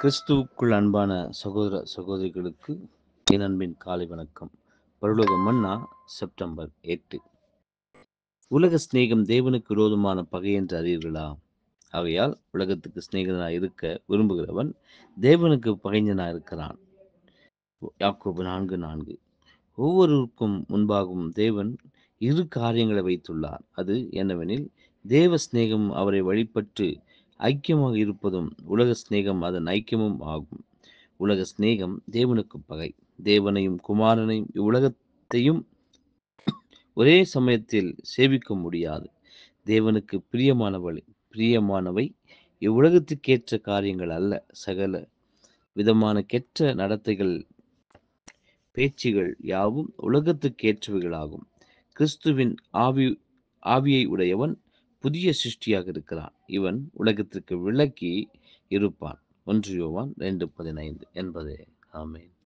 கிறிஸ்துவுக்குள் அன்பான சகோதர சகோதரிகளுக்கு என் அன்பின் காலை வணக்கம் பரலோக மன்னா செப்டம்பர் எட்டு உலக சிநேகம் தேவனுக்கு விரோதமான பகை என்று அறியீர்களா ஆகையால் உலகத்துக்கு சிநேகனாக இருக்க விரும்புகிறவன் தேவனுக்கு பகைஞனாக இருக்கிறான் யாக்கோபு நான்கு நான்கு ஒவ்வொருவருக்கும் முன்பாகவும் தேவன் இரு காரியங்களை வைத்துள்ளார் அது என்னவெனில் தேவ சிநேகம் அவரை வழிபட்டு ஐக்கியமாக இருப்பதும் உலக சிநேகம் அதன் ஐக்கியமும் ஆகும் உலக சிநேகம் தேவனுக்கு பகை தேவனையும் குமாரனையும் இவ்வுலகத்தையும் ஒரே சமயத்தில் சேவிக்க முடியாது தேவனுக்கு பிரியமானவள் பிரியமானவை இவ்வுலகத்துக்கேற்ற காரியங்கள் அல்ல சகல விதமான கெற்ற நடத்தைகள் பேச்சுகள் யாவும் உலகத்துக்கேற்றவைகளாகும் கிறிஸ்துவின் ஆவி ஆவியை உடையவன் புதிய சிருஷ்டியாக இருக்கிறான் இவன் உலகத்திற்கு விளக்கி இருப்பான் ஒன்று யோவான் ரெண்டு பதினைந்து என்பதே ஆமேன்